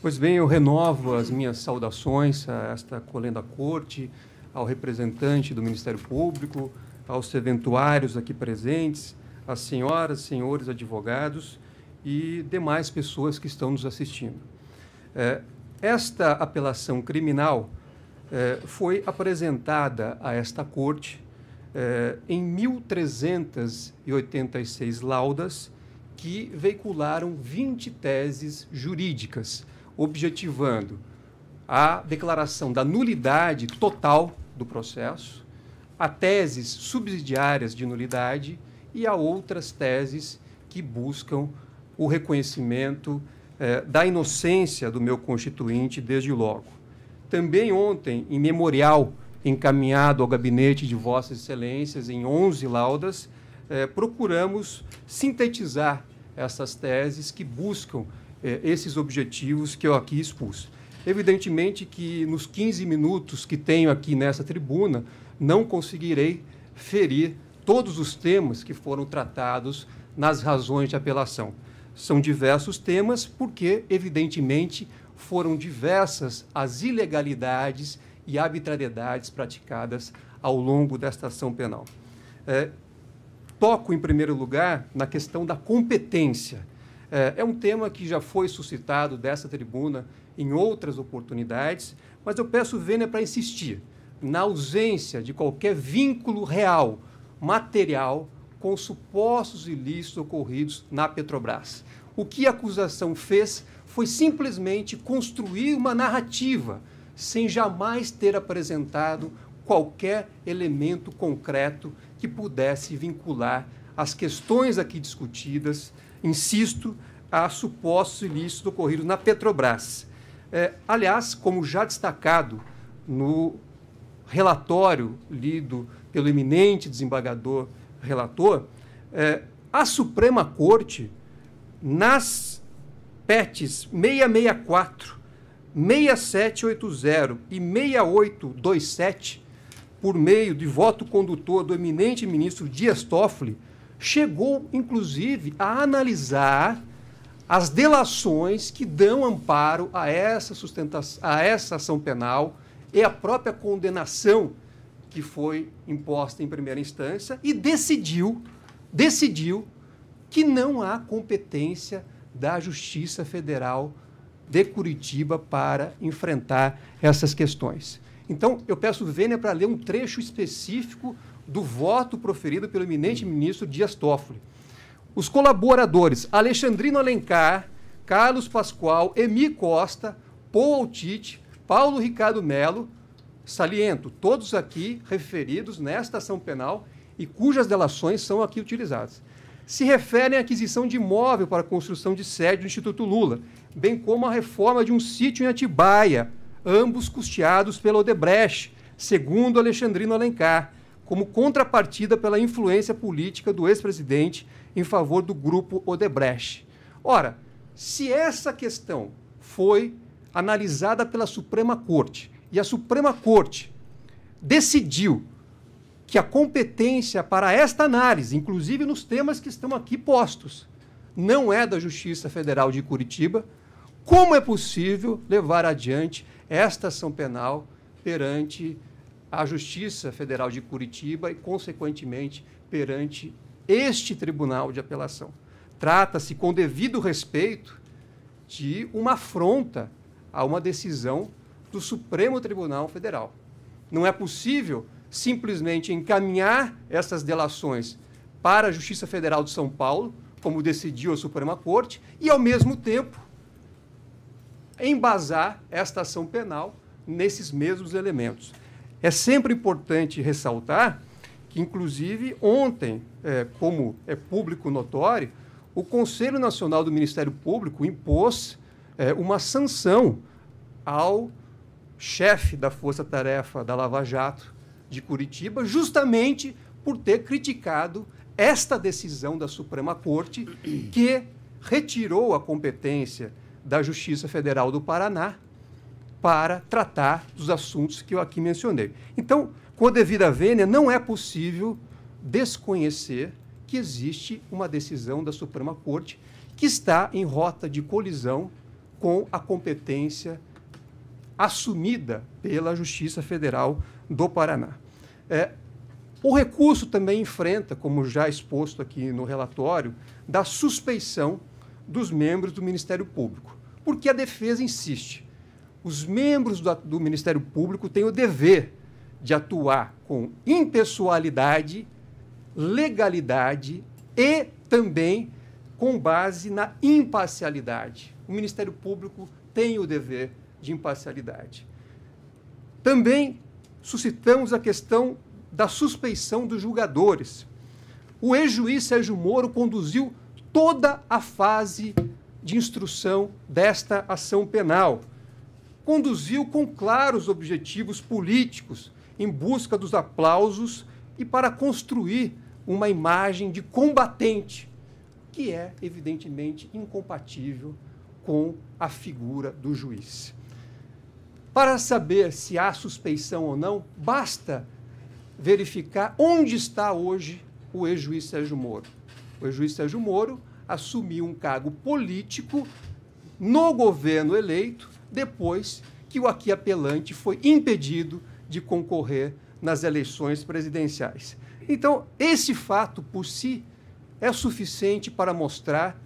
Pois bem, eu renovo as minhas saudações a esta colenda corte, ao representante do Ministério Público, aos serventuários aqui presentes, às senhoras, senhores advogados e demais pessoas que estão nos assistindo. É, esta apelação criminal é, foi apresentada a esta corte é, em 1.386 laudas que veicularam 20 teses jurídicas objetivando a declaração da nulidade total do processo, a teses subsidiárias de nulidade e a outras teses que buscam o reconhecimento eh, da inocência do meu constituinte desde logo. Também ontem, em memorial encaminhado ao gabinete de Vossas Excelências, em 11 laudas, eh, procuramos sintetizar essas teses que buscam é, esses objetivos que eu aqui expus. Evidentemente que nos 15 minutos que tenho aqui nessa tribuna, não conseguirei ferir todos os temas que foram tratados nas razões de apelação. São diversos temas, porque, evidentemente, foram diversas as ilegalidades e arbitrariedades praticadas ao longo desta ação penal. É, toco, em primeiro lugar, na questão da competência é, é um tema que já foi suscitado dessa tribuna em outras oportunidades, mas eu peço vênia para insistir na ausência de qualquer vínculo real, material, com supostos ilícitos ocorridos na Petrobras. O que a acusação fez foi simplesmente construir uma narrativa, sem jamais ter apresentado qualquer elemento concreto que pudesse vincular as questões aqui discutidas insisto, a supostos ilícitos ocorridos na Petrobras. É, aliás, como já destacado no relatório lido pelo eminente desembargador relator, é, a Suprema Corte, nas PETs 664, 6780 e 6827, por meio de voto condutor do eminente ministro Dias Toffoli, chegou, inclusive, a analisar as delações que dão amparo a essa, sustentação, a essa ação penal e a própria condenação que foi imposta em primeira instância e decidiu, decidiu que não há competência da Justiça Federal de Curitiba para enfrentar essas questões. Então, eu peço Vênia para ler um trecho específico do voto proferido pelo eminente ministro Dias Toffoli. Os colaboradores Alexandrino Alencar, Carlos Pascoal, Emi Costa, Paul Altite, Paulo Ricardo Melo, saliento, todos aqui referidos nesta ação penal e cujas delações são aqui utilizadas. Se referem à aquisição de imóvel para a construção de sede do Instituto Lula, bem como à reforma de um sítio em Atibaia, ambos custeados pela Odebrecht, segundo Alexandrino Alencar, como contrapartida pela influência política do ex-presidente em favor do grupo Odebrecht. Ora, se essa questão foi analisada pela Suprema Corte e a Suprema Corte decidiu que a competência para esta análise, inclusive nos temas que estão aqui postos, não é da Justiça Federal de Curitiba, como é possível levar adiante esta ação penal perante à Justiça Federal de Curitiba e, consequentemente, perante este Tribunal de Apelação. Trata-se, com devido respeito, de uma afronta a uma decisão do Supremo Tribunal Federal. Não é possível simplesmente encaminhar essas delações para a Justiça Federal de São Paulo, como decidiu a Suprema Corte, e, ao mesmo tempo, embasar esta ação penal nesses mesmos elementos. É sempre importante ressaltar que, inclusive, ontem, é, como é público notório, o Conselho Nacional do Ministério Público impôs é, uma sanção ao chefe da Força Tarefa da Lava Jato de Curitiba, justamente por ter criticado esta decisão da Suprema Corte que retirou a competência da Justiça Federal do Paraná para tratar dos assuntos que eu aqui mencionei. Então, com a devida vênia, não é possível desconhecer que existe uma decisão da Suprema Corte que está em rota de colisão com a competência assumida pela Justiça Federal do Paraná. É, o recurso também enfrenta, como já exposto aqui no relatório, da suspeição dos membros do Ministério Público, porque a defesa insiste os membros do, do Ministério Público têm o dever de atuar com impessoalidade, legalidade e também com base na imparcialidade. O Ministério Público tem o dever de imparcialidade. Também suscitamos a questão da suspeição dos julgadores. O ex-juiz Sérgio Moro conduziu toda a fase de instrução desta ação penal conduziu com claros objetivos políticos em busca dos aplausos e para construir uma imagem de combatente, que é evidentemente incompatível com a figura do juiz. Para saber se há suspeição ou não, basta verificar onde está hoje o ex-juiz Sérgio Moro. O ex-juiz Sérgio Moro assumiu um cargo político no governo eleito depois que o aqui apelante foi impedido de concorrer nas eleições presidenciais. Então, esse fato por si é suficiente para mostrar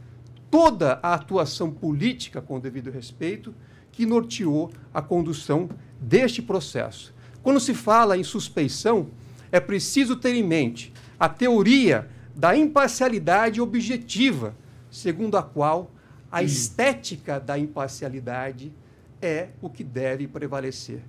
toda a atuação política, com devido respeito, que norteou a condução deste processo. Quando se fala em suspeição, é preciso ter em mente a teoria da imparcialidade objetiva, segundo a qual a hum. estética da imparcialidade é o que deve prevalecer.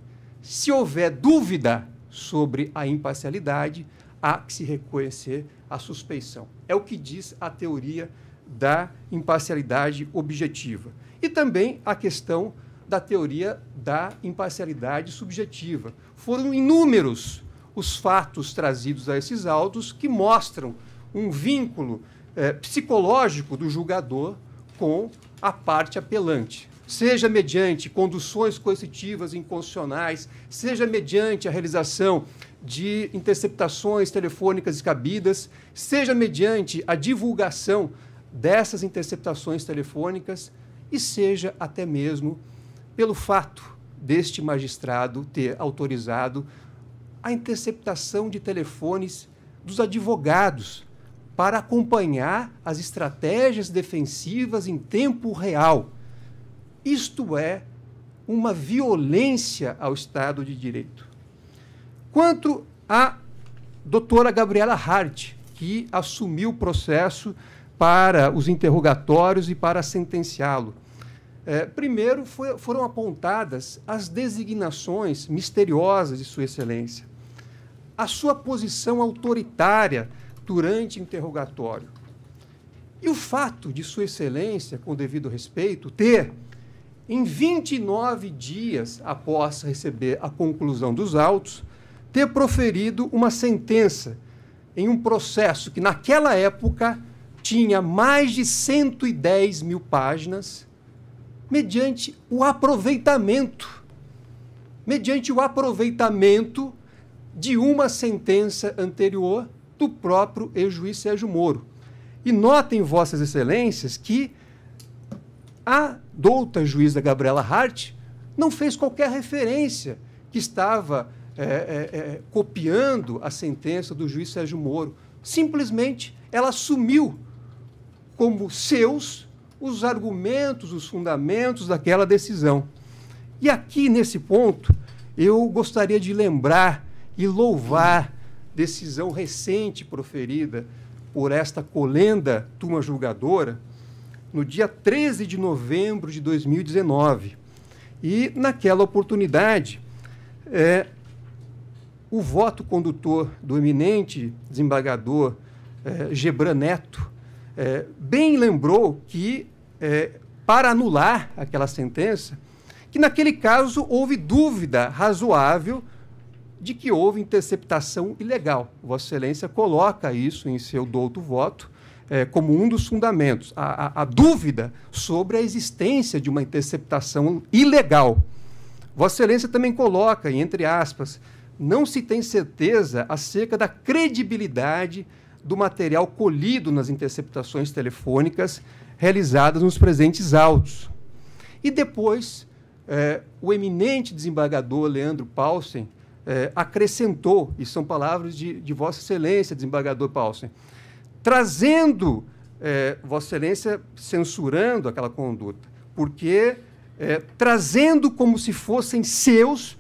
Se houver dúvida sobre a imparcialidade, há que se reconhecer a suspeição. É o que diz a teoria da imparcialidade objetiva. E também a questão da teoria da imparcialidade subjetiva. Foram inúmeros os fatos trazidos a esses autos que mostram um vínculo eh, psicológico do julgador com a parte apelante seja mediante conduções coercitivas inconstitucionais, seja mediante a realização de interceptações telefônicas cabidas, seja mediante a divulgação dessas interceptações telefônicas e seja até mesmo pelo fato deste magistrado ter autorizado a interceptação de telefones dos advogados para acompanhar as estratégias defensivas em tempo real. Isto é uma violência ao Estado de Direito. Quanto à doutora Gabriela Hart, que assumiu o processo para os interrogatórios e para sentenciá-lo. É, primeiro, foi, foram apontadas as designações misteriosas de Sua Excelência, a sua posição autoritária durante interrogatório. E o fato de Sua Excelência, com devido respeito, ter em 29 dias após receber a conclusão dos autos, ter proferido uma sentença em um processo que, naquela época, tinha mais de 110 mil páginas, mediante o aproveitamento, mediante o aproveitamento de uma sentença anterior do próprio ex-juiz Sérgio Moro. E notem, Vossas Excelências, que a douta juíza Gabriela Hart não fez qualquer referência que estava é, é, é, copiando a sentença do juiz Sérgio Moro. Simplesmente ela assumiu como seus os argumentos, os fundamentos daquela decisão. E aqui, nesse ponto, eu gostaria de lembrar e louvar decisão recente proferida por esta colenda turma julgadora, no dia 13 de novembro de 2019. E, naquela oportunidade, é, o voto condutor do eminente desembargador é, Gebran Neto é, bem lembrou que, é, para anular aquela sentença, que naquele caso houve dúvida razoável de que houve interceptação ilegal. Vossa Excelência coloca isso em seu douto voto é, como um dos fundamentos a, a, a dúvida sobre a existência de uma interceptação ilegal. Vossa Excelência também coloca, entre aspas, não se tem certeza acerca da credibilidade do material colhido nas interceptações telefônicas realizadas nos presentes autos. E depois, eh, o eminente desembargador Leandro Paulsen eh, acrescentou, e são palavras de, de Vossa Excelência, desembargador Paulsen, trazendo eh, Vossa Excelência censurando aquela conduta, porque é, trazendo como se fossem seus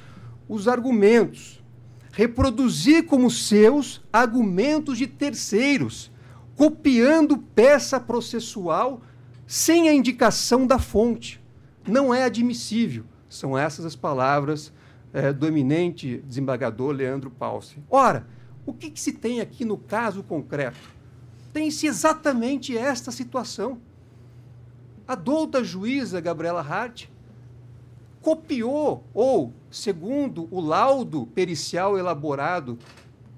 os argumentos, reproduzir como seus argumentos de terceiros, copiando peça processual sem a indicação da fonte. Não é admissível. São essas as palavras é, do eminente desembargador Leandro Paulsen. Ora, o que, que se tem aqui no caso concreto? tem-se exatamente esta situação. A douta juíza Gabriela Hart copiou, ou, segundo o laudo pericial elaborado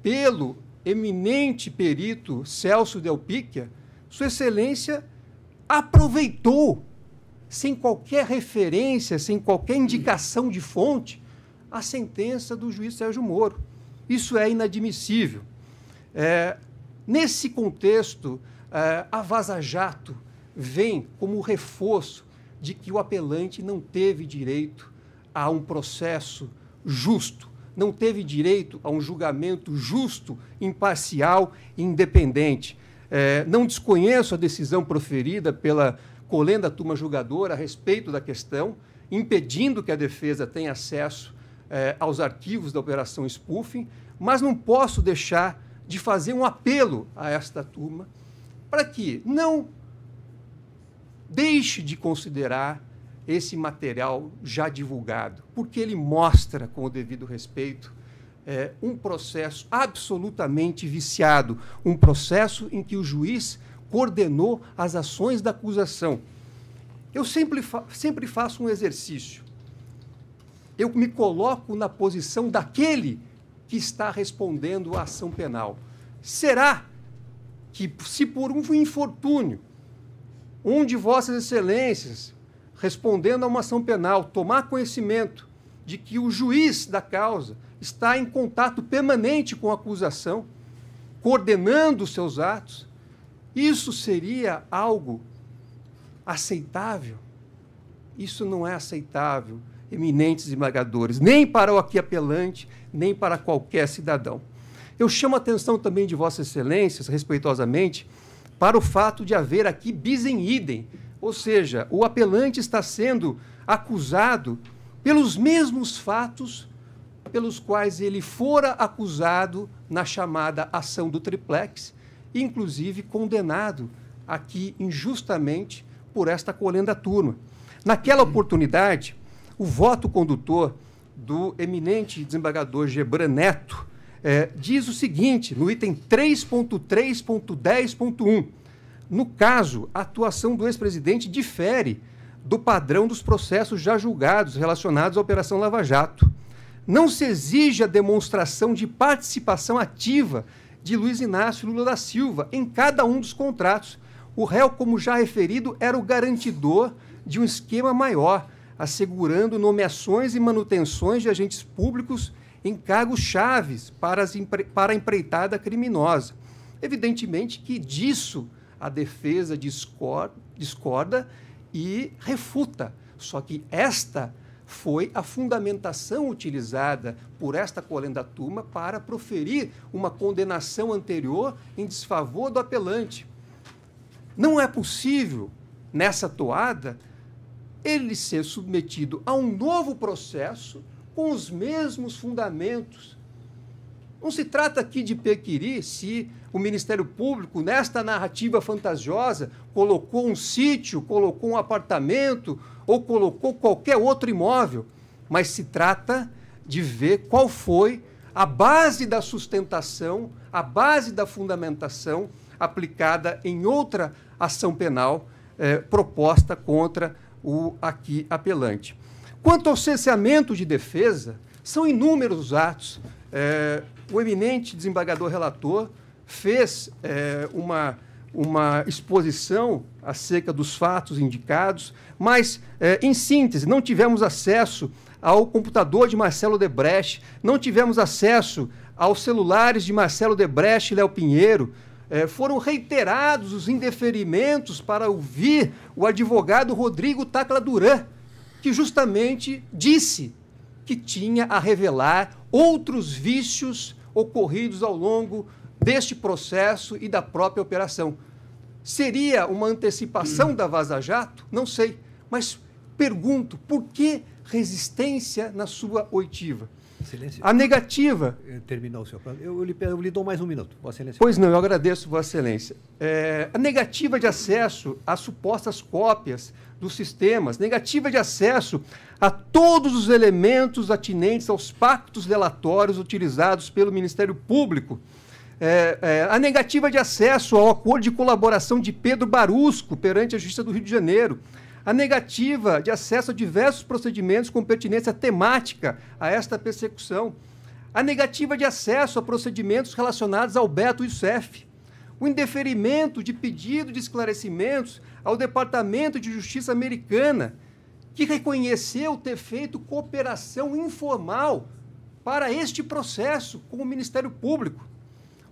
pelo eminente perito Celso Delpicchia, Sua Excelência aproveitou, sem qualquer referência, sem qualquer indicação de fonte, a sentença do juiz Sérgio Moro. Isso é inadmissível. É, Nesse contexto, é, a Vaza Jato vem como reforço de que o apelante não teve direito a um processo justo, não teve direito a um julgamento justo, imparcial e independente. É, não desconheço a decisão proferida pela colenda turma julgadora a respeito da questão, impedindo que a defesa tenha acesso é, aos arquivos da Operação Spoofing, mas não posso deixar de fazer um apelo a esta turma para que não deixe de considerar esse material já divulgado, porque ele mostra, com o devido respeito, é, um processo absolutamente viciado, um processo em que o juiz coordenou as ações da acusação. Eu sempre, fa sempre faço um exercício. Eu me coloco na posição daquele que está respondendo a ação penal. Será que, se por um infortúnio, um de Vossas Excelências, respondendo a uma ação penal, tomar conhecimento de que o juiz da causa está em contato permanente com a acusação, coordenando os seus atos, isso seria algo aceitável? Isso não é aceitável eminentes embargadores, nem para o aqui apelante, nem para qualquer cidadão. Eu chamo a atenção também de Vossas Excelências, respeitosamente, para o fato de haver aqui bis em idem, ou seja, o apelante está sendo acusado pelos mesmos fatos pelos quais ele fora acusado na chamada ação do triplex, inclusive condenado aqui injustamente por esta colenda turma. Naquela oportunidade, o voto condutor do eminente desembargador Gebran Neto é, diz o seguinte, no item 3.3.10.1. No caso, a atuação do ex-presidente difere do padrão dos processos já julgados relacionados à Operação Lava Jato. Não se exige a demonstração de participação ativa de Luiz Inácio Lula da Silva em cada um dos contratos. O réu, como já referido, era o garantidor de um esquema maior, assegurando nomeações e manutenções de agentes públicos em cargos chaves para, as empre... para a empreitada criminosa. Evidentemente que disso a defesa discorda, discorda e refuta. Só que esta foi a fundamentação utilizada por esta colenda turma para proferir uma condenação anterior em desfavor do apelante. Não é possível, nessa toada, ele ser submetido a um novo processo com os mesmos fundamentos. Não se trata aqui de pequiri se o Ministério Público, nesta narrativa fantasiosa, colocou um sítio, colocou um apartamento ou colocou qualquer outro imóvel, mas se trata de ver qual foi a base da sustentação, a base da fundamentação aplicada em outra ação penal eh, proposta contra o aqui apelante. Quanto ao cerceamento de defesa, são inúmeros os atos. É, o eminente desembargador relator fez é, uma, uma exposição acerca dos fatos indicados, mas, é, em síntese, não tivemos acesso ao computador de Marcelo Debrecht, não tivemos acesso aos celulares de Marcelo Debrecht e Léo Pinheiro, é, foram reiterados os indeferimentos para ouvir o advogado Rodrigo Tacla Duran, que justamente disse que tinha a revelar outros vícios ocorridos ao longo deste processo e da própria operação. Seria uma antecipação da Vaza Jato? Não sei. Mas pergunto, por que resistência na sua oitiva? Excelência. A negativa. Eh, terminou o seu Eu, eu, eu, lhe dou mais um minuto, Vossa Excelência. Pois não, eu agradeço, Vossa Excelência. É, a negativa de acesso às supostas cópias dos sistemas, negativa de acesso a todos os elementos atinentes aos pactos relatórios utilizados pelo Ministério Público. É, é, a negativa de acesso ao acordo de colaboração de Pedro Barusco perante a Justiça do Rio de Janeiro a negativa de acesso a diversos procedimentos com pertinência temática a esta persecução, a negativa de acesso a procedimentos relacionados ao Beto e Youssef, o indeferimento de pedido de esclarecimentos ao Departamento de Justiça americana, que reconheceu ter feito cooperação informal para este processo com o Ministério Público,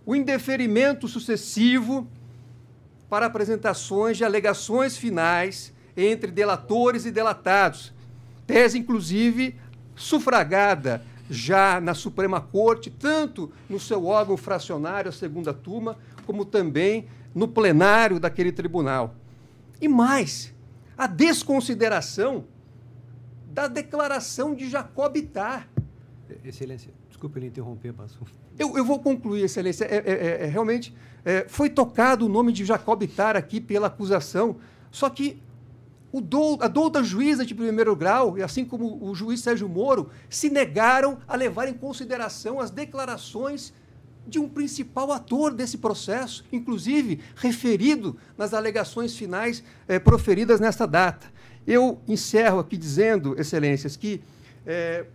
o indeferimento sucessivo para apresentações de alegações finais entre delatores e delatados. Tese, inclusive, sufragada já na Suprema Corte, tanto no seu órgão fracionário, a segunda turma, como também no plenário daquele tribunal. E mais, a desconsideração da declaração de Jacob Itar. Excelência, desculpe lhe interromper, mas... Eu, eu vou concluir, Excelência. É, é, é, é realmente, é, foi tocado o nome de Jacob Itar aqui pela acusação, só que do, a douta juíza de primeiro grau, e assim como o juiz Sérgio Moro, se negaram a levar em consideração as declarações de um principal ator desse processo, inclusive referido nas alegações finais eh, proferidas nesta data. Eu encerro aqui dizendo, Excelências, que eh,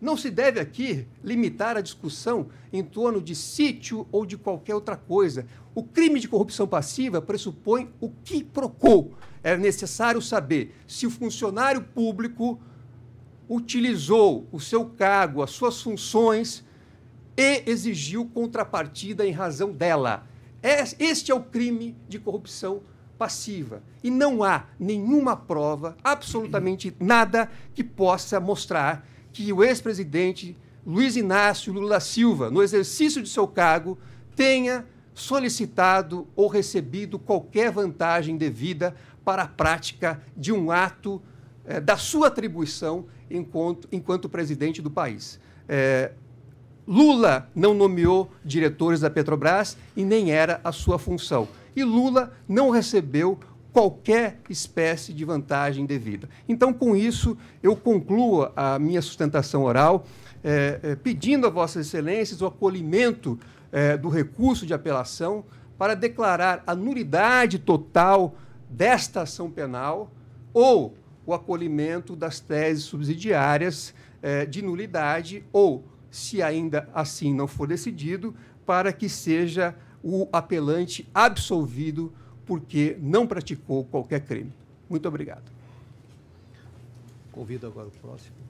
não se deve aqui limitar a discussão em torno de sítio ou de qualquer outra coisa. O crime de corrupção passiva pressupõe o que procou. É necessário saber se o funcionário público utilizou o seu cargo, as suas funções e exigiu contrapartida em razão dela. É, este é o crime de corrupção passiva. E não há nenhuma prova, absolutamente nada, que possa mostrar que o ex-presidente Luiz Inácio Lula Silva, no exercício de seu cargo, tenha solicitado ou recebido qualquer vantagem devida para a prática de um ato eh, da sua atribuição enquanto, enquanto presidente do país. Eh, Lula não nomeou diretores da Petrobras e nem era a sua função. E Lula não recebeu qualquer espécie de vantagem devida. Então, com isso, eu concluo a minha sustentação oral, eh, pedindo a Vossas Excelências o acolhimento é, do recurso de apelação para declarar a nulidade total desta ação penal ou o acolhimento das teses subsidiárias é, de nulidade ou, se ainda assim não for decidido, para que seja o apelante absolvido porque não praticou qualquer crime. Muito obrigado. Convido agora o próximo.